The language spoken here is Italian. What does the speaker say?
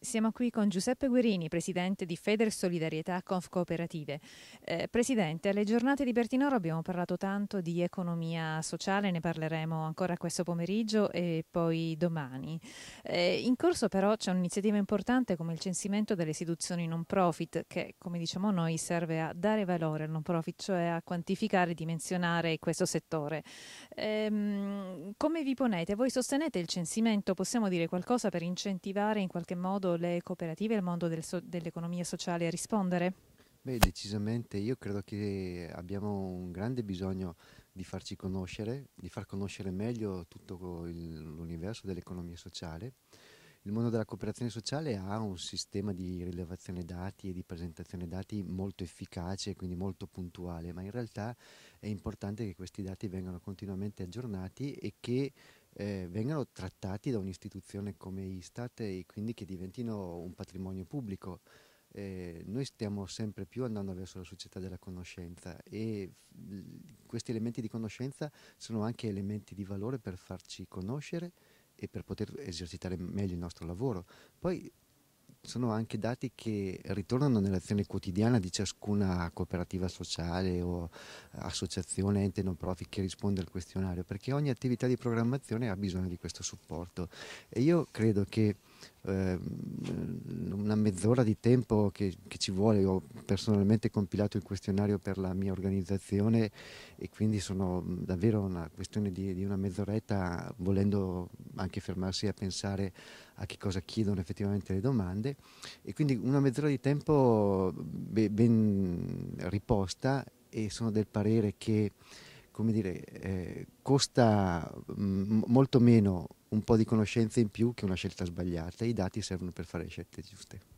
Siamo qui con Giuseppe Guerini, presidente di Feder Solidarietà Confcooperative. Eh, presidente, alle giornate di Bertinoro abbiamo parlato tanto di economia sociale, ne parleremo ancora questo pomeriggio e poi domani. Eh, in corso però c'è un'iniziativa importante come il censimento delle istituzioni non profit che, come diciamo noi, serve a dare valore al non profit, cioè a quantificare e dimensionare questo settore. Eh, come vi ponete? Voi sostenete il censimento? Possiamo dire qualcosa per incentivare in qualche modo modo le cooperative e il mondo del so dell'economia sociale a rispondere? Beh, decisamente, io credo che abbiamo un grande bisogno di farci conoscere, di far conoscere meglio tutto l'universo dell'economia sociale. Il mondo della cooperazione sociale ha un sistema di rilevazione dati e di presentazione dati molto efficace, quindi molto puntuale, ma in realtà è importante che questi dati vengano continuamente aggiornati e che eh, vengano trattati da un'istituzione come Istat e quindi che diventino un patrimonio pubblico. Eh, noi stiamo sempre più andando verso la società della conoscenza e mm, questi elementi di conoscenza sono anche elementi di valore per farci conoscere e per poter esercitare meglio il nostro lavoro. Poi sono anche dati che ritornano nell'azione quotidiana di ciascuna cooperativa sociale o eh, associazione, ente non profit che risponde al questionario, perché ogni attività di programmazione ha bisogno di questo supporto e io credo che eh, una mezz'ora di tempo che, che, ci vuole. Ho personalmente compilato il questionario per la mia organizzazione e quindi sono davvero una questione di, di una mezz'oretta, volendo anche fermarsi a pensare a che cosa chiedono effettivamente le domande. E quindi una mezz'ora di tempo be, ben riposta e sono del parere che come dire, eh, costa mh, molto meno un po' di conoscenza in più che una scelta sbagliata. I dati servono per fare le scelte giuste.